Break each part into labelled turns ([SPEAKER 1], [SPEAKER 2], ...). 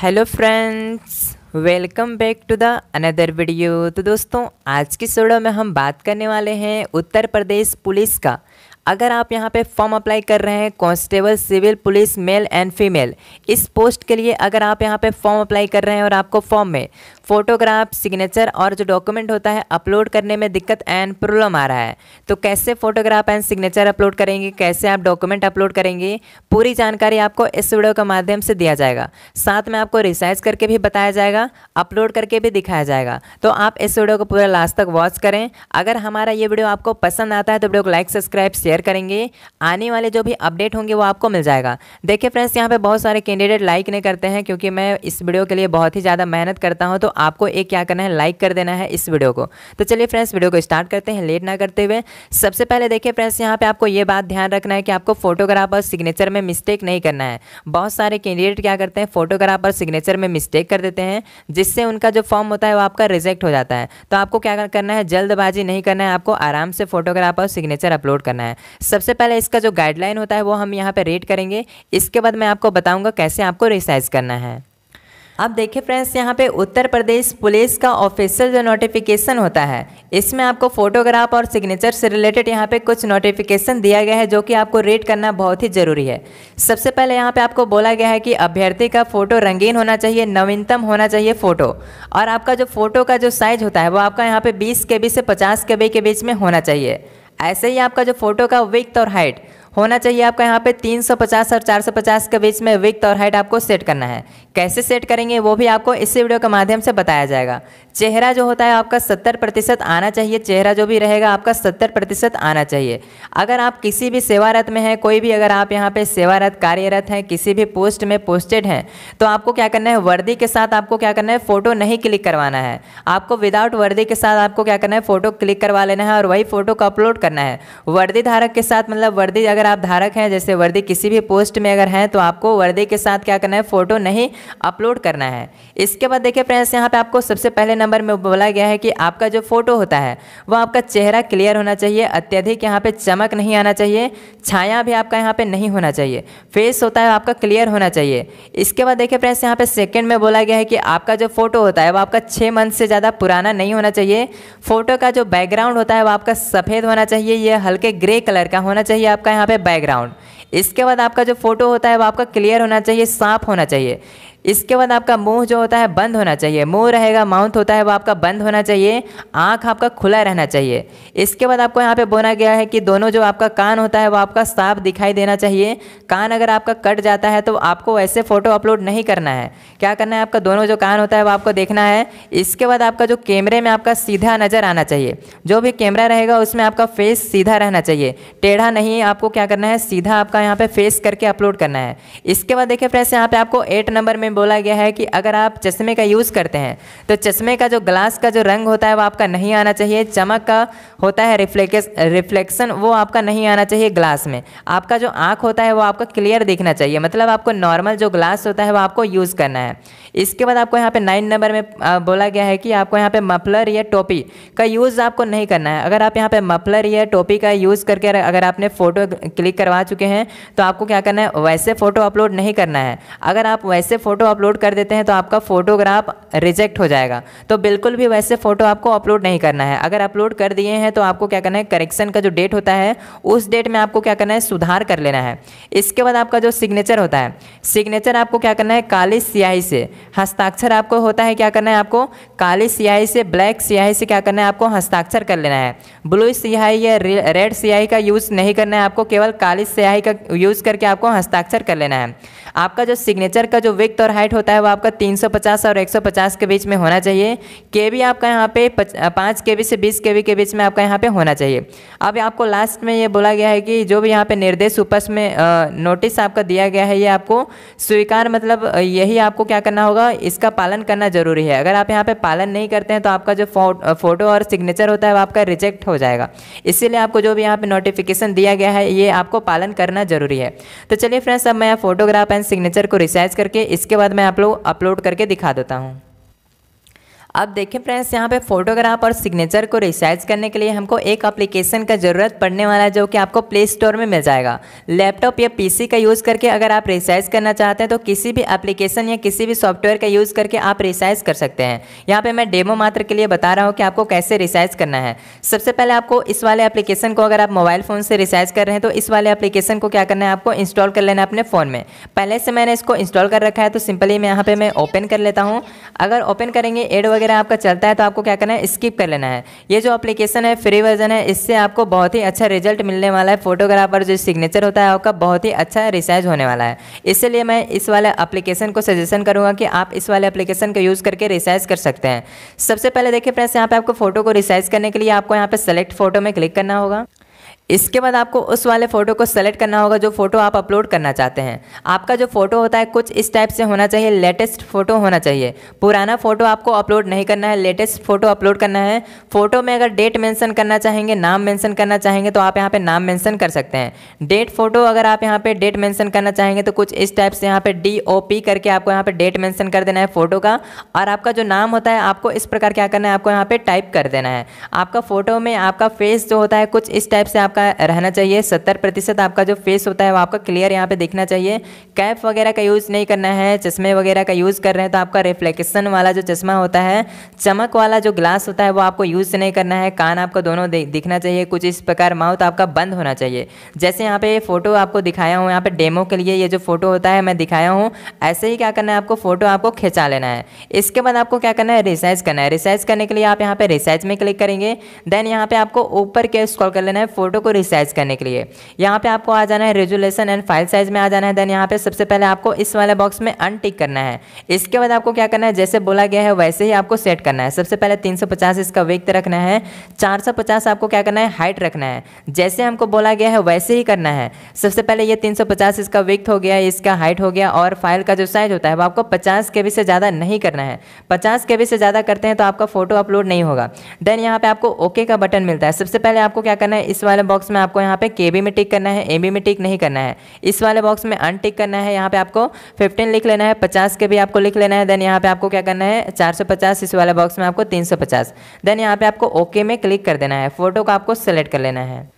[SPEAKER 1] hello friends welcome back to the another video तो दोस्तों आज की सोडो में हम बात करने वाले हैं उत्तर प्रदेश पुलिस का अगर आप यहां पे फॉर्म अप्लाई कर रहे हैं constable civil police male and female इस पोस्ट के लिए अगर आप यहां पे फॉर्म अप्लाई कर रहे हैं और आपको फॉर्म में फोटोग्राफ सिग्नेचर और जो डॉक्यूमेंट होता है अपलोड करने में दिक्कत एंड प्रॉब्लम आ रहा है तो कैसे फोटोग्राफ एंड सिग्नेचर अपलोड करेंगे कैसे आप डॉक्यूमेंट अपलोड करेंगे पूरी जानकारी आपको इस वीडियो के माध्यम से दिया जाएगा साथ में आपको रिसर्च करके भी बताया जाएगा अपलोड करके भी दिखाया जाएगा तो आप इस वीडियो को पूरा लास्ट तक वॉच करें अगर हमारा ये वीडियो आपको पसंद आता है तो वीडियो को लाइक सब्सक्राइब शेयर करेंगे आने वाले जो भी अपडेट होंगे वो आपको मिल जाएगा देखिए फ्रेंड्स यहाँ पे बहुत सारे कैंडिडेट लाइक नहीं करते हैं क्योंकि मैं इस वीडियो के लिए बहुत ही ज़्यादा मेहनत करता हूँ तो आपको एक क्या करना है लाइक कर देना है इस वीडियो को तो चलिए फ्रेंड्स वीडियो को स्टार्ट करते हैं लेट ना करते हुए सबसे पहले देखिए फ्रेंड्स यहाँ पे आपको ये बात ध्यान रखना है कि आपको फोटोग्राफ और सिग्नेचर में मिस्टेक नहीं करना है बहुत सारे कैंडिडेट क्या करते हैं फोटोग्राफ और सिग्नेचर में मिस्टेक कर देते हैं जिससे उनका जो फॉर्म होता है वो आपका रिजेक्ट हो जाता है तो आपको क्या करना है जल्दबाजी नहीं करना है आपको आराम से फोटोग्राफ और सिग्नेचर अपलोड करना है सबसे पहले इसका जो गाइडलाइन होता है वो हम यहाँ पर रेड करेंगे इसके बाद मैं आपको बताऊँगा कैसे आपको रिसाइज करना है अब देखिए फ्रेंड्स यहाँ पे उत्तर प्रदेश पुलिस का ऑफिशियल जो नोटिफिकेशन होता है इसमें आपको फोटोग्राफ और सिग्नेचर से रिलेटेड यहाँ पे कुछ नोटिफिकेशन दिया गया है जो कि आपको रीड करना बहुत ही ज़रूरी है सबसे पहले यहाँ पे आपको बोला गया है कि अभ्यर्थी का फ़ोटो रंगीन होना चाहिए नवीनतम होना चाहिए फ़ोटो और आपका जो फ़ोटो का जो साइज़ होता है वो आपका यहाँ पर बीस के से पचास के के बीच में होना चाहिए ऐसे ही आपका जो फ़ोटो का विक्थ और हाइट होना चाहिए आपका यहाँ पे 350 और 450 के बीच में विथ और हाइट आपको सेट करना है कैसे सेट करेंगे वो भी आपको इसी वीडियो के माध्यम से बताया जाएगा चेहरा जो होता है आपका सत्तर प्रतिशत आना चाहिए चेहरा जो भी रहेगा आपका सत्तर प्रतिशत आना चाहिए अगर आप किसी भी सेवारत में हैं कोई भी अगर आप यहाँ पे सेवारत कार्यरत हैं किसी भी पोस्ट में पोस्टेड हैं तो आपको क्या करना है वर्दी के साथ आपको क्या करना है फ़ोटो नहीं क्लिक करवाना है आपको विदाउट वर्दी के साथ आपको क्या करना है फ़ोटो क्लिक करवा लेना है और वही फ़ोटो को अपलोड करना है वर्दी धारक के साथ मतलब वर्दी अगर आप धारक हैं जैसे वर्दी किसी भी पोस्ट में अगर हैं तो आपको वर्दी के साथ क्या करना है फ़ोटो नहीं अपलोड करना है इसके बाद देखिए फ्रेंड्स यहाँ पर आपको सबसे पहले नंबर में बोला गया है कि आपका जो फोटो होता है वह आपका चेहरा क्लियर होना चाहिए अत्यधिक यहाँ पे चमक नहीं आना चाहिए छाया भी आपका यहाँ पे नहीं होना चाहिए फेस होता है आपका क्लियर होना चाहिए इसके बाद देखिए फ्रेंड्स यहाँ पे सेकेंड में बोला गया है कि आपका जो फोटो होता है वह आपका छः मंथ से ज़्यादा पुराना नहीं होना चाहिए फोटो का जो बैकग्राउंड होता है वह आपका सफ़ेद होना चाहिए यह हल्के ग्रे कलर का होना चाहिए आपका यहाँ पे बैकग्राउंड इसके बाद आपका जो फोटो होता है वो आपका क्लियर होना चाहिए साफ होना चाहिए इसके बाद आपका मुंह जो होता है बंद होना चाहिए मुंह रहेगा माउथ होता है वो आपका बंद होना चाहिए आँख आपका खुला रहना चाहिए इसके बाद आपको यहाँ पे बोला गया है कि दोनों जो आपका कान होता है वो आपका साफ दिखाई देना चाहिए कान अगर आपका कट जाता है तो आपको ऐसे फ़ोटो अपलोड नहीं करना है क्या करना है आपका दोनों जो कान होता है वो आपको देखना है इसके बाद आपका जो कैमरे में आपका सीधा नज़र आना चाहिए जो भी कैमरा रहेगा उसमें आपका फेस सीधा रहना चाहिए टेढ़ा नहीं आपको क्या करना है सीधा आपका यहाँ पर फेस करके अपलोड करना है इसके बाद देखिए फ्रेंड्स यहाँ पर आपको एट नंबर में में बोला गया है कि अगर आप चश्मे का यूज़ करते हैं तो चश्मे का जो ग्लास का जो रंग होता है वो आपका नहीं आना चाहिए चमक का होता है रिफ्लेक्स रिफ्लेक्शन वो आपका नहीं आना चाहिए ग्लास में आपका जो आँख होता है वो आपका क्लियर दिखना चाहिए मतलब आपको नॉर्मल जो ग्लास होता है वो आपको यूज़ करना है इसके बाद आपको यहाँ पर नाइन नंबर में बोला गया है कि आपको यहाँ पर मफलर या टोपी का यूज़ आपको नहीं करना है अगर आप यहाँ पर मफलर या टोपी का यूज़ करके अगर आपने फ़ोटो क्लिक करवा चुके हैं तो आपको क्या करना है वैसे फ़ोटो अपलोड नहीं करना है अगर आप वैसे फ़ोटो फ़ोटो अपलोड कर देते हैं तो आपका फ़ोटोग्राफ रिजेक्ट हो जाएगा तो बिल्कुल भी वैसे फ़ोटो आपको अपलोड नहीं करना है अगर अपलोड कर दिए हैं तो आपको क्या करना है करेक्शन का जो डेट होता है उस डेट में आपको क्या करना है सुधार कर लेना है इसके बाद आपका जो सिग्नेचर होता है सिग्नेचर आपको क्या करना है काली सियाही से हस्ताक्षर आपको होता है क्या करना है आपको काली सियाही से ब्लैक सियाही से क्या करना है आपको हस्ताक्षर कर लेना है ब्लू सियाही या रेड सियाही का यूज़ नहीं करना है आपको केवल काली सियाही का यूज़ करके आपको हस्ताक्षर कर लेना है आपका जो सिग्नेचर का जो विक्थ और हाइट होता है वो आपका 350 और 150 के बीच में होना चाहिए के भी आपका यहाँ पे पाँच के बी से बीस के बी के बीच में आपका यहाँ पे होना चाहिए अब आपको लास्ट में ये बोला गया है कि जो भी यहाँ पे निर्देश उपस में नोटिस आपका दिया गया है ये आपको स्वीकार मतलब यही आपको क्या करना होगा इसका पालन करना जरूरी है अगर आप यहाँ पर पालन नहीं करते हैं तो आपका जो फोटो और सिग्नेचर होता है वो आपका रिजेक्ट हो जाएगा इसीलिए आपको जो भी यहाँ पर नोटिफिकेशन दिया गया है ये आपको पालन करना जरूरी है तो चलिए फ्रेंड्स अब मैं फोटोग्राफ एंड सिग्नेचर को रिसाइज करके इसके बाद मैं आप लोग अपलोड करके दिखा देता हूँ अब देखें फ्रेंड्स यहाँ पे फोटोग्राफ और सिग्नेचर को रिसाइज करने के लिए हमको एक एप्लीकेशन का ज़रूरत पड़ने वाला है जो कि आपको प्ले स्टोर में मिल जाएगा लैपटॉप या पीसी का यूज़ करके अगर आप रिसाइज करना चाहते हैं तो किसी भी एप्लीकेशन या किसी भी सॉफ्टवेयर का यूज़ करके आप रिसाइज कर सकते हैं यहाँ पर मैं डेमो मात्र के लिए बता रहा हूँ कि आपको कैसे रिसाइज करना है सबसे पहले आपको इस वाले एप्लीकेशन को अगर आप मोबाइल फ़ोन से रिसाइज कर रहे हैं तो इस वाले एप्लीकेशन को क्या करना है आपको इंस्टॉल कर लेना है अपने फ़ोन में पहले से मैंने इसको इंस्टॉल कर रखा है तो सिंपली मैं यहाँ पर मैं ओपन कर लेता हूँ अगर ओपन करेंगे एड वगैरह आपका चलता है तो आपको क्या करना है स्किप कर लेना है ये जो अप्लीकेशन है फ्री वर्जन है इससे आपको बहुत ही अच्छा रिजल्ट मिलने वाला है फोटोग्राफ पर जो सिग्नेचर होता है आपका बहुत ही अच्छा रिसर्च होने वाला है इसलिए मैं इस वाले अप्लीकेशन को सजेशन करूँगा कि आप इस वाले अप्लीकेशन का यूज़ करके रिसर्च कर सकते हैं सबसे पहले देखिए फ्रेंड्स यहाँ पर आपको फोटो को रिसर्च करने के लिए आपको यहाँ पर सेलेक्ट फोटो में क्लिक करना होगा इसके बाद आपको उस वाले फ़ोटो को सेलेक्ट करना होगा जो फ़ोटो आप अपलोड करना चाहते हैं आपका जो फ़ोटो होता है कुछ इस टाइप से होना चाहिए लेटेस्ट फ़ोटो होना चाहिए पुराना फ़ोटो आपको अपलोड नहीं करना है लेटेस्ट फ़ोटो अपलोड करना है फ़ोटो में अगर डेट मेंशन करना चाहेंगे नाम मेंशन करना चाहेंगे तो आप यहाँ पे नाम मेंशन कर सकते हैं डेट फ़ोटो अगर आप यहाँ पे डेट मेंशन करना चाहेंगे तो कुछ इस टाइप से यहाँ पे डी ओ पी करके आपको यहाँ पे डेट मेंशन कर देना है फ़ोटो का और आपका जो नाम होता है आपको इस प्रकार क्या करना है आपको यहाँ पे टाइप कर देना है आपका फ़ोटो में आपका फेस जो होता है कुछ इस टाइप से आपका आपका रहना चाहिए सत्तर प्रतिशत आपका जो फेस होता है वो आपका क्लियर यहाँ पे देखना चाहिए कैप वगैरह का यूज़ नहीं करना है चश्मे वगैरह का यूज़ कर रहे हैं तो आपका रिफ्लेक्शन वाला जो चश्मा होता है चमक वाला जो ग्लास होता है वो आपको यूज़ नहीं करना है कान आपको दोनों दिखना चाहिए कुछ इस प्रकार माउथ आपका बंद होना चाहिए जैसे यहाँ पे फ़ोटो आपको दिखाया हूँ यहाँ पे डेमो के लिए ये जो फ़ोटो होता है मैं दिखाया हूँ ऐसे ही क्या करना है आपको फ़ोटो आपको खिंचा लेना है इसके बाद आपको क्या करना है रिसाइज करना है रिसाइज करने के लिए आप यहाँ पर रिसाइज में क्लिक करेंगे देन यहाँ पर आपको ऊपर के स्क्रॉल कर लेना है फोटो को रिसाइज करने के लिए यहाँ पे आपको आ जाना है रेजुलेशन एंड फाइल साइज में आ जाना है देन यहाँ पे सबसे पहले आपको इस वाले बॉक्स में अनटिक करना है इसके बाद आपको क्या करना है जैसे बोला गया है वैसे ही आपको सेट करना है सबसे पहले तीन इसका वेक्त रखना है चार आपको क्या करना है हाइट रखना है जैसे हमको बोला गया है वैसे ही करना है सबसे पहले ये तीन इसका वेक्त हो गया इसका हाइट हो गया और फाइल का जो साइज होता है वो आपको पचास के से ज़्यादा नहीं करना है पचास के से ज़्यादा करते हैं तो आपका फोटो अपलोड नहीं होगा देन यहाँ पर आपको ओके का बटन मिलता है सबसे पहले आपको क्या करना है इस वाले बॉक्स में आपको यहाँ पे के बी में टिक करना है ए बी में टिक नहीं करना है इस वाले बॉक्स में अनटिक करना है यहाँ पे आपको फिफ्टीन लिख लेना है पचास के भी आपको लिख लेना है देन यहाँ पे आपको क्या करना है चार सौ पचास इस वाले बॉक्स में आपको तीन सौ पचास देन यहाँ पे आपको ओके में क्लिक कर देना है फोटो को आपको सेलेक्ट कर लेना है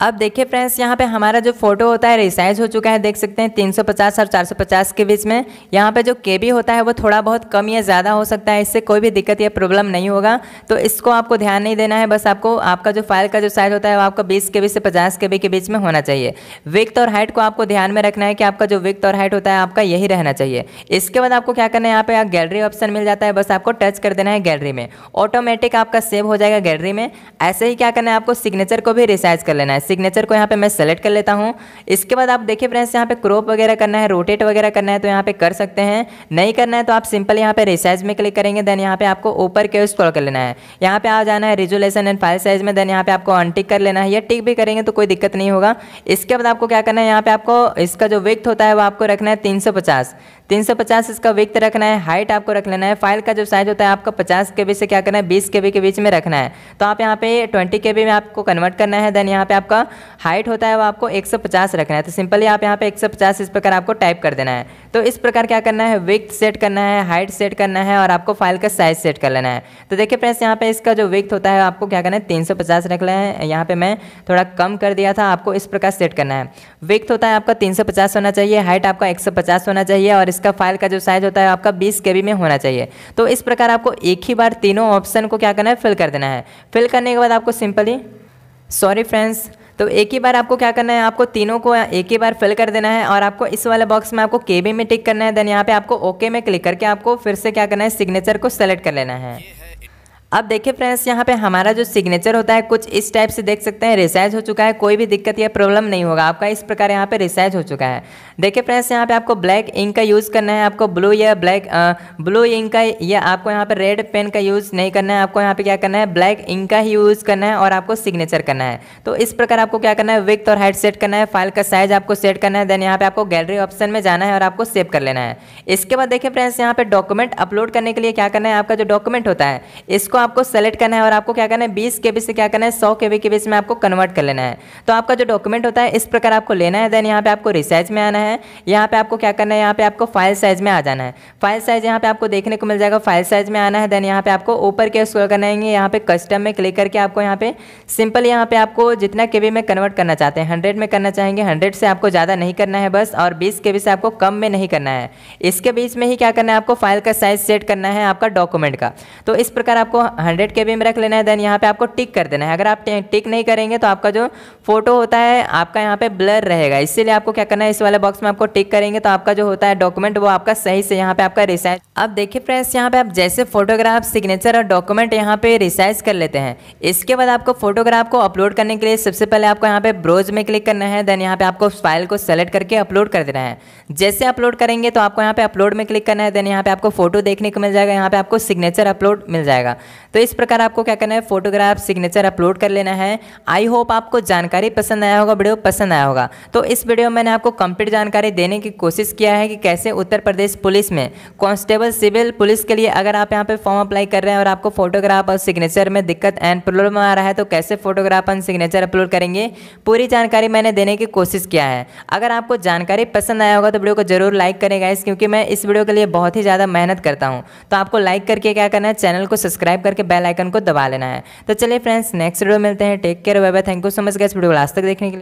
[SPEAKER 1] अब देखिए फ्रेंड्स यहाँ पे हमारा जो फोटो होता है रिसाइज हो चुका है देख सकते हैं 350 और 450 के बीच में यहाँ पे जो के बी होता है वो थोड़ा बहुत कम या ज़्यादा हो सकता है इससे कोई भी दिक्कत या प्रॉब्लम नहीं होगा तो इसको आपको ध्यान नहीं देना है बस आपको आपका जो फाइल का जो साइज होता है वो आपका बीस के से पचास के के बीच में होना चाहिए विक्थ और हाइट को आपको ध्यान में रखना है कि आपका जो विक्थ और हाइट होता है आपका यही रहना चाहिए इसके बाद आपको क्या करना है यहाँ पे गैलरी ऑप्शन मिल जाता है बस आपको टच कर देना है गैलरी में ऑटोमेटिक आपका सेव हो जाएगा गैलरी में ऐसे ही क्या करना है आपको सिग्नेचर को भी रिसाइज कर लेना है सिग्नेचर को यहाँ पे मैं सेलेक्ट कर लेता हूँ इसके बाद आप देखिए फ्रेंड्स यहाँ पे क्रॉप वगैरह करना है रोटेट वगैरह करना है तो यहाँ पे कर सकते हैं नहीं करना है तो आप सिंपल यहाँ पे रिसाइज में क्लिक करेंगे देन यहाँ पे आपको ऊपर के स्क्रॉल कर लेना है यहाँ पे आ जाना है रिजोलेशन एंड फाइल साइज में देन यहाँ पे आपको अनटिक कर लेना है या टिक भी करेंगे तो कोई दिक्कत नहीं होगा इसके बाद आपको क्या करना है यहाँ पे आपको इसका जो विक्थ होता है वो आपको रखना है तीन सौ पचास तीन सौ पचास इसका विक्थ रखना है हाइट आपको रख लेना है फाइल का जो साइज होता है आपका पचास के बी से क्या करना है बीस के बी के बीच में रखना है तो आप यहाँ पे ट्वेंटी के बी में आपको कन्वर्ट करना है देन यहाँ पे आपका आपका हाइट होता है वो आपको 150 रखना है तो सिंपली आप यहाँ पे 150 इस प्रकार आपको टाइप कर देना है तो इस प्रकार क्या करना है विक्थ सेट करना है हाइट सेट करना है और आपको फाइल का साइज सेट कर लेना है तो देखिए फ्रेंड्स यहाँ पे इसका जो विक्थ होता है आपको क्या करना है तीन रख लेना है यहाँ पे मैं थोड़ा कम कर दिया था आपको इस प्रकार सेट करना है विक्थ होता है आपका तीन होना चाहिए हाइट आपका एक होना चाहिए और इसका फाइल का जो साइज होता है आपका बीस के में होना चाहिए तो इस प्रकार आपको एक ही बार तीनों ऑप्शन को क्या करना है फिल कर देना है फिल करने के बाद आपको सिंपली सॉरी फ्रेंड्स तो एक ही बार आपको क्या करना है आपको तीनों को एक ही बार फिल कर देना है और आपको इस वाले बॉक्स में आपको के में टिक करना है देन यहाँ पे आपको ओके में क्लिक करके आपको फिर से क्या करना है सिग्नेचर को सेलेक्ट कर लेना है अब देखिए फ्रेंड्स यहाँ पे हमारा जो सिग्नेचर होता है कुछ इस टाइप से देख सकते हैं रिसाइज हो चुका है कोई भी दिक्कत या प्रॉब्लम नहीं होगा आपका इस प्रकार यहाँ पे रिसाइज हो चुका है देखिए फ्रेंड्स यहाँ पे आपको ब्लैक इंक का यूज़ करना है आपको ब्लू या ब्लैक ब्लू इंक का या आपको यहाँ पे रेड पेन का यूज़ नहीं करना है आपको यहाँ पे क्या करना है ब्लैक इंक का ही यूज़ करना है और आपको सिग्नेचर करना है तो इस प्रकार आपको क्या करना है विक्थ और हाइट सेट करना है फाइल का साइज आपको सेट करना है देन यहाँ पे आपको गैलरी ऑप्शन में जाना है और आपको सेव कर लेना है इसके बाद देखिए फ्रेंड्स यहाँ पे डॉक्यूमेंट अपलोड करने के लिए क्या करना है आपका जो डॉक्यूमेंट होता है इसको आपको सेलेक्ट करना है और आपको क्या करना है बीस के से क्या करना है सौ के के बीच में आपको कन्वर्ट कर लेना है तो आपका जो डॉक्यूमेंट होता है इस प्रकार आपको लेना है देन यहाँ पे आपको रिसाइज में आना है यहाँ पे आपको क्या करना है यहाँ पे आपको फाइल साइज में आ जाना है फाइल साइज यहाँ पे आपको देखने को मिल जाएगा फाइल साइज में आना है देन यहाँ पे आपको ऊपर के स्क्रॉल करना है यहाँ पे कस्टम में क्लिक करके आपको यहाँ पे सिंपल यहाँ पे आपको जितना के में कन्वर्ट करना चाहते हैं हंड्रेड में करना चाहेंगे हंड्रेड से आपको ज़्यादा नहीं करना है बस और बीस के से आपको कम में नहीं करना है इसके बीच में ही क्या करना है आपको फाइल का साइज सेट करना है आपका डॉक्यूमेंट का तो इस प्रकार आपको हंड्रेड के में रख लेना है देन यहाँ पे आपको टिक कर देना है अगर आप टिक नहीं करेंगे तो आपका जो फोटो होता है आपका यहाँ पे ब्लर रहेगा इसीलिए आपको क्या करना है इस वाले बॉक्स में आपको टिक करेंगे तो आपका जो होता है डॉक्यूमेंट वो आपका सही से यहाँ पे आपका रिसाइज अब देखिए फ्रेंड्स यहाँ पे आप जैसे फोटोग्राफ सिग्नेचर और डॉक्यूमेंट यहाँ पे रिसाइज कर लेते हैं इसके बाद आपको फोटोग्राफ को अपलोड करने के लिए सबसे पहले आपको यहाँ पे ब्रोज में क्लिक करना है देन यहाँ पे आपको फाइल को सेलेक्ट करके अपलोड कर देना है जैसे अपलोड करेंगे तो आपको यहाँ पे अपलोड में क्लिक करना है देन यहाँ पे आपको फोटो देखने को मिल जाएगा यहाँ पे आपको सिग्नेचर अपलोड मिल जाएगा तो इस प्रकार आपको क्या करना है फोटोग्राफ सिग्नेचर अपलोड कर लेना है आई होप आपको जानकारी पसंद आया होगा वीडियो पसंद आया होगा तो इस वीडियो में मैंने आपको कंप्लीट जानकारी देने की कोशिश किया है कि कैसे उत्तर प्रदेश पुलिस में कांस्टेबल सिविल पुलिस के लिए अगर आप यहाँ पर फॉर्म अप्लाई कर रहे हैं और आपको फोटोग्राफ और सिग्नेचर में दिक्कत एंड प्रॉब्लम आ रहा है तो कैसे फोटोग्राफ एंड सिग्नेचर अपलोड करेंगे पूरी जानकारी मैंने देने की कोशिश किया है अगर आपको जानकारी पसंद आया होगा तो वीडियो को जरूर लाइक करेगा इस क्योंकि मैं इस वीडियो के लिए बहुत ही ज़्यादा मेहनत करता हूँ तो आपको लाइक करके क्या करना है चैनल को सब्सक्राइब करके करके बेल आइकन को दबा लेना है तो चलिए फ्रेंड्स नेक्स्ट वीडियो मिलते हैं take care bye bye thank you so much guys video last तक देखने के लिए